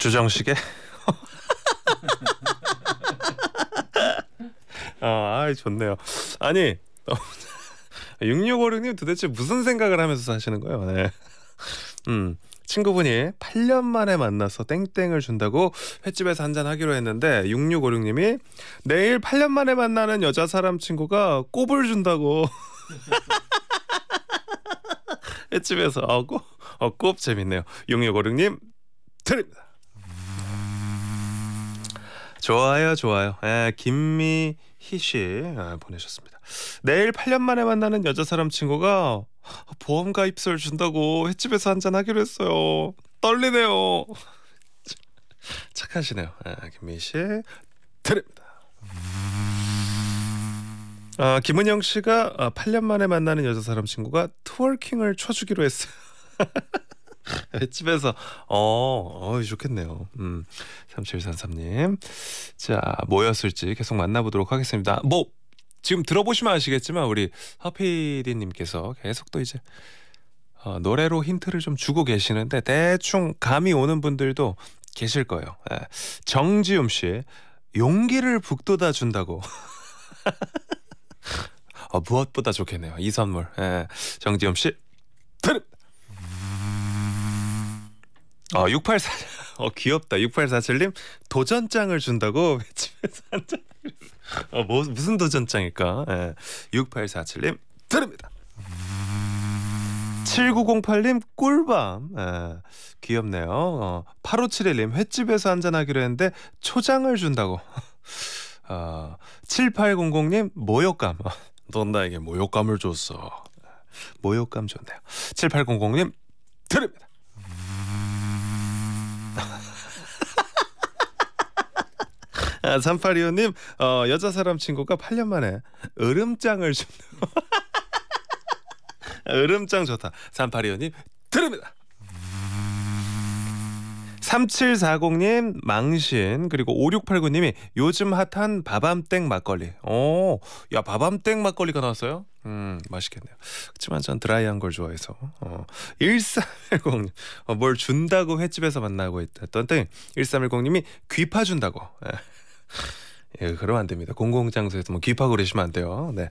주정식의 아, 어, 아이 좋네요. 아니 6656님 어, 도대체 무슨 생각을 하면서 사시는 거예요? 네. 음. 친구분이 8년 만에 만나서 땡땡을 준다고 횟집에서 한잔 하기로 했는데 6656님이 내일 8년 만에 만나는 여자 사람 친구가 꼽을 준다고 횟집에서 어, 꼽, 어, 꼽 재밌네요 6656님 드립니다 좋아요, 좋아요. 예, 김미희 씨 예, 보내셨습니다. 내일 8년 만에 만나는 여자 사람 친구가 보험 가입서를 준다고 횟집에서 한잔 하기로 했어요. 떨리네요. 착하시네요. 아, 예, 김미희 씨 드립니다. 아, 김은영 씨가 8년 아, 만에 만나는 여자 사람 친구가 트워킹을 쳐주기로 했어요. 그 집에서 어, 어 좋겠네요. 음, 3733님. 자, 뭐였을지 계속 만나보도록 하겠습니다. 뭐 지금 들어보시면 아시겠지만 우리 허피디님께서 계속 또 이제 어, 노래로 힌트를 좀 주고 계시는데 대충 감이 오는 분들도 계실 거예요. 예. 정지움 씨 용기를 북돋아 준다고. 어, 무엇보다 좋겠네요. 이 선물. 예. 정지움 씨 아, 어, 684. 어, 귀엽다. 6847님 도전장을 준다고 집에서 한잔. 어, 뭐, 무슨 도전장일까? 예. 6847님 드립니다. 7908님 꿀밤 에, 예, 귀엽네요 어, 8571님 횟집에서 한잔하기로 했는데 초장을 준다고 어, 7800님 모욕감 넌 나에게 모욕감을 줬어 모욕감 좋네요 7800님 드립니다 아, 3825님, 어, 여자 사람 친구가 8년 만에 으름장을 줍는. 으름장 좋다. 3825님, 드립니다. 3740님 망신 그리고 5689님이 요즘 핫한 바밤땡 막걸리. 오, 야 바밤땡 막걸리가 나왔어요? 음 맛있겠네요. 그렇지만 전 드라이한 걸 좋아해서 어, 1310님 어, 뭘 준다고 횟집에서 만나고 있다 했던 때 1310님이 귀파 준다고. 예. 예, 그러면 안 됩니다. 공공장소에서 뭐 귀파고 그러시면 안 돼요. 네.